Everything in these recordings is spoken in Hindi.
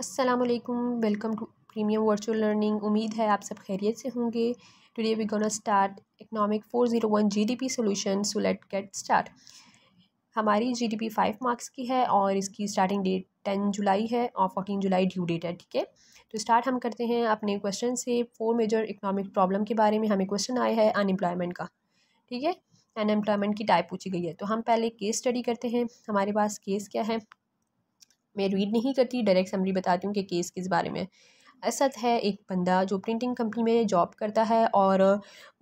Aslam welcome to premium virtual learning उम्मीद है आप सब खैरियत से होंगे today we gonna start economic four zero one G D P solution so let get start हमारी G D P five marks की है और इसकी स्टार्टिंग डेट टेन जुलाई है और फोर्टीन जुलाई ड्यू डेट है ठीक है तो स्टार्ट हम करते हैं अपने क्वेश्चन से फोर मेजर इकनॉमिक प्रॉब्लम के बारे में हमें क्वेश्चन आया है अनएम्प्लॉयमेंट का ठीक है अनएम्प्लॉयमेंट की टाइप पूछी गई है तो हम पहले केस स्टडी करते हैं हमारे पास केस क्या है मैं रीड नहीं करती डायरेक्ट समरी बताती हूँ कि केस किस बारे में असद है एक बंदा जो प्रिंटिंग कंपनी में जॉब करता है और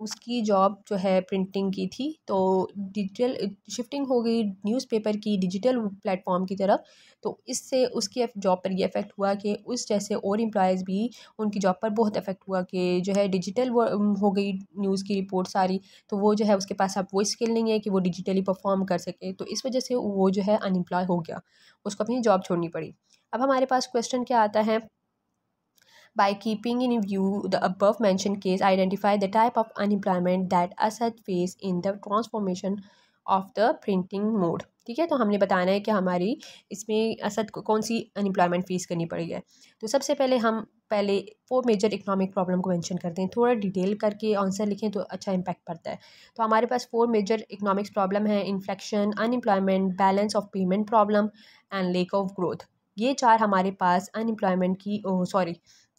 उसकी जॉब जो है प्रिंटिंग की थी तो डिजिटल शिफ्टिंग हो गई न्यूज़पेपर की डिजिटल प्लेटफॉर्म की तरफ तो इससे उसकी जॉब पर ये इफ़ेक्ट हुआ कि उस जैसे और एम्प्लॉयज़ भी उनकी जॉब पर बहुत इफ़ेक्ट हुआ कि जो है डिजिटल हो गई न्यूज़ की रिपोर्ट सारी तो वो जो है उसके पास अब वो स्किल नहीं है कि वो डिजिटली परफॉर्म कर सके तो इस वजह से वो जो है अनएम्प्लॉय हो गया उसको अपनी जॉब छोड़नी पड़ी अब हमारे पास क्वेश्चन क्या आता है By keeping in view the above mentioned case, identify the type of unemployment that asset face in the transformation of the printing mode ठीक है तो हमने बताना है कि हमारी इसमें असद को कौन सी अनएम्प्लॉयमेंट फेस करनी पड़ी है तो सबसे पहले हम पहले फोर मेजर इकोनॉमिक प्रॉब्लम को मेंशन करते हैं थोड़ा डिटेल करके आंसर लिखें तो अच्छा इम्पैक्ट पड़ता है तो हमारे पास फोर मेजर इकोनॉमिक्स प्रॉब्लम है inflection unemployment balance of payment problem and lack of growth ये चार हमारे पास अनएम्प्लॉयमेंट की sorry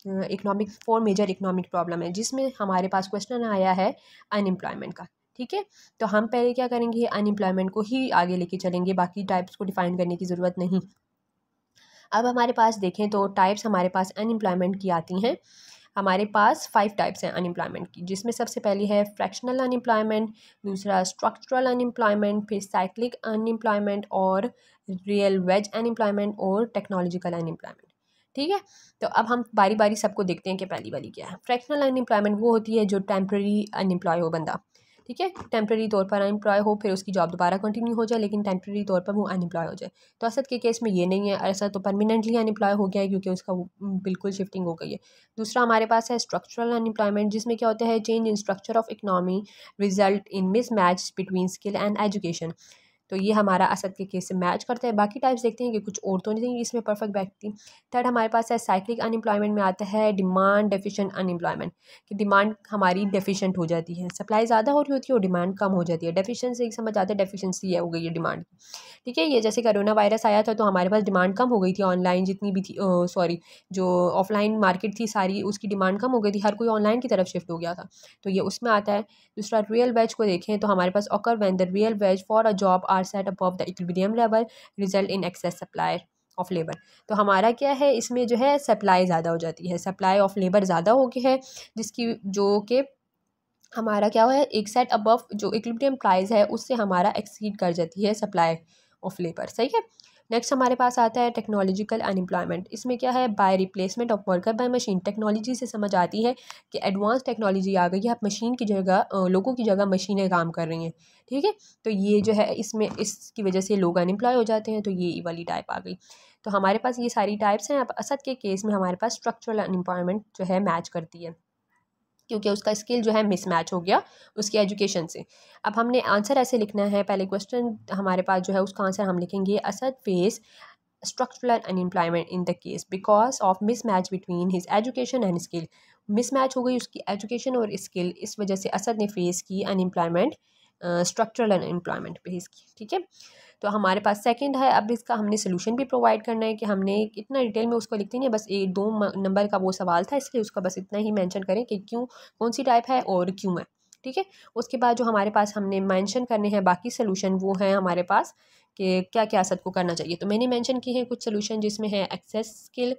economic four major economic problem है जिसमें हमारे पास क्वेश्चन आया है अनएम्प्लॉयमेंट का ठीक है तो हम पहले क्या करेंगे अनएम्प्लॉयमेंट को ही आगे लेके चलेंगे बाकी टाइप्स को डिफाइन करने की ज़रूरत नहीं अब हमारे पास देखें तो टाइप्स हमारे पास अनएम्प्लॉयमेंट की आती हैं हमारे पास फाइव टाइप्स हैं अनएम्प्लॉयमेंट की जिसमें सबसे पहली है फ्रैक्शनल अनएम्प्लॉयमेंट दूसरा स्ट्रक्चरल अनएम्प्लॉयमेंट फिर साइक्लिक अनएम्प्लॉयमेंट और रियल वेज अनएम्प्लॉयमेंट और टेक्नोलॉजिकल अनएम्प्लॉयमेंट ठीक है तो अब हम बारी बारी सबको देखते हैं कि पहली वाली क्या है फ्रैक्शनल अनएम्प्लॉयमेंट वो होती है जो टेम्प्रेरी अनएम्प्लॉय हो बंदा ठीक है टेम्प्रेरी तौर पर अनएम्प्लॉय हो फिर उसकी जॉब दोबारा कंटिन्यू हो जाए लेकिन टेम्प्रेरी तौर पर वो अनएम्प्लॉय हो जाए तो असद के केस में ये नहीं है असद तो परमानेंटली अनएम्प्लॉय हो गया है क्योंकि उसका बिल्कुल शिफ्टिंग हो गई है दूसरा हमारे पास है स्ट्रक्चरल अनएम्प्लॉयमेंट जिसमें क्या होता है change in structure of economy result in mismatch between skill and education तो ये हमारा असद के केस से मैच करता है बाकी टाइप्स देखते हैं कि कुछ और तो नहीं इसमें परफेक्ट बैठती थर्ड हमारे पास है साइक्लिक अनएम्प्लॉयमेंट में आता है डिमांड डेफिशेंट अनएम्प्लॉयमेंट कि डिमांड हमारी डेफिशेंट हो जाती है सप्लाई ज़्यादा हो रही होती है और डिमांड कम हो जाती है डेफिशेंसी समझ आता है डेफिशेंसी है हो गई है डिमांड ठीक है ये जैसे करोना वायरस आया था तो हमारे पास डिमांड कम हो गई थी ऑनलाइन जितनी भी थी सॉरी जो ऑफलाइन मार्केट थी सारी उसकी डिमांड कम हो गई थी हर कोई ऑनलाइन की तरफ शिफ्ट हो गया था तो ये उसमें आता है दूसरा रियल वेज को देखें तो हमारे पास occur when the real wage for a job are are set above the equilibrium level result in excess supply of labour तो हमारा क्या है इसमें जो है सप्लाई ज़्यादा हो जाती है सप्लाई ऑफ लेबर ज़्यादा हो गई है जिसकी जो कि हमारा क्या हुआ है एक सेट अबव जो इक्विलिब्रियम प्राइस है उससे हमारा एक्सीड कर जाती है सप्लाई ऑफ लेबर सही है नेक्स्ट हमारे पास आता है टेक्नोलॉजिकल अनएम्प्लॉयमेंट इसमें क्या है by replacement of worker by machine technology से समझ आती है कि एडवांस टेक्नोलॉजी आ गई है आप मशीन की जगह लोगों की जगह मशीनें काम कर रही हैं ठीक है तो ये जो है इसमें इसकी वजह से लोग अनएम्प्लॉय हो जाते हैं तो ये वाली टाइप आ गई तो हमारे पास ये सारी टाइप्स हैं अब असद के केस में हमारे पास स्ट्रक्चरल अनएम्प्लॉयमेंट जो है मैच करती है क्योंकि उसका स्किल जो है मिसमैच हो गया उसकी एजुकेशन से अब हमने आंसर ऐसे लिखना है पहले क्वेश्चन हमारे पास जो है उसका आंसर हम लिखेंगे Asad face structural unemployment in the case because of mismatch between his education and skill mismatch हो गई उसकी एजुकेशन और स्किल इस वजह से असद ने फेस की अनएम्प्लॉयमेंट स्ट्रक्चरल अनएम्प्लॉयमेंट बेस की ठीक है तो हमारे पास सेकंड है अब इसका हमने सोल्यूशन भी प्रोवाइड करना है कि हमने इतना डिटेल में उसको लिखते नहीं बस एक दो नंबर का वो सवाल था इसलिए उसका बस इतना ही मैंशन करें कि क्यों कौन सी टाइप है और क्यों है ठीक है उसके बाद जो हमारे पास हमने मैंशन करने हैं बाकी सोल्यूशन वो हैं हमारे पास कि क्या क्या सबको करना चाहिए तो मैंने मैंशन किए हैं कुछ सोल्यूशन जिसमें है एक्सेस स्किल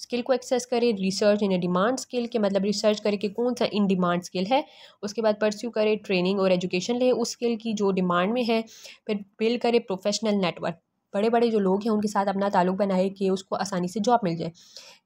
स्किल को एक्सेस करें रिसर्च इन डिमांड स्किल के मतलब रिसर्च करें कि कौन सा इन डिमांड स्किल है उसके बाद परस्यू करें ट्रेनिंग और एजुकेशन ले उस स्किल की जो डिमांड में है फिर बिल्ड करें प्रोफेशनल नेटवर्क बड़े बड़े जो लोग हैं उनके साथ अपना ताल्लुक बनाए कि उसको आसानी से जॉब मिल जाए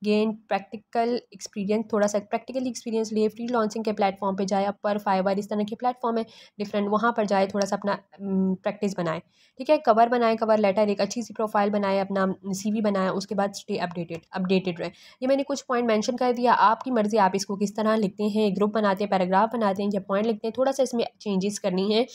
गेन प्रैक्टिकल एक्सपीरियंस थोड़ा सा प्रैक्टिकल एक्सपीरियंस लिए फ्री लॉन्चिंग के प्लेटफॉर्म पर जाए अपर फाइवर इस तरह के प्लेटफॉर्म है डिफरेंट वहाँ पर जाए थोड़ा सा अपना प्रैक्टिस बनाए ठीक है कवर बनाए कवर लेटर एक अच्छी सी प्रोफाइल बनाए अपना सी बनाए उसके बाद स्टे अपडेटेड अपडेटेड रहे ये मैंने कुछ पॉइंट मैंशन कर दिया आपकी मर्ज़ी आप इसको किस तरह लिखते हैं ग्रुप बनाते हैं पैराग्राफ बनाते हैं या पॉइंट लिखते हैं थोड़ा सा इसमें चेंजेस करनी है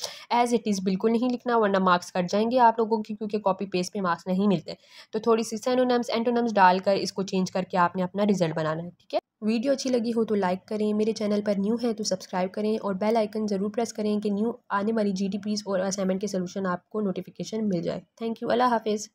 एज इट इज़ बिल्कुल नहीं लिखना वरना मार्क्स कट जाएंगे आप लोगों की क्योंकि कॉपी पेस्ट इस पर मार्क्स नहीं मिलते तो थोड़ी सी सैनोनम्स एंटोनम्स डालकर इसको चेंज करके आपने अपना रिजल्ट बनाना है ठीक है वीडियो अच्छी लगी हो तो लाइक करें मेरे चैनल पर न्यू है तो सब्सक्राइब करें और बेल आइकन ज़रूर प्रेस करें कि न्यू आने वाली जी और असाइनमेंट के सोल्यूशन आपको नोटिफिकेशन मिल जाए थैंक यू अल्लाह हाफिज़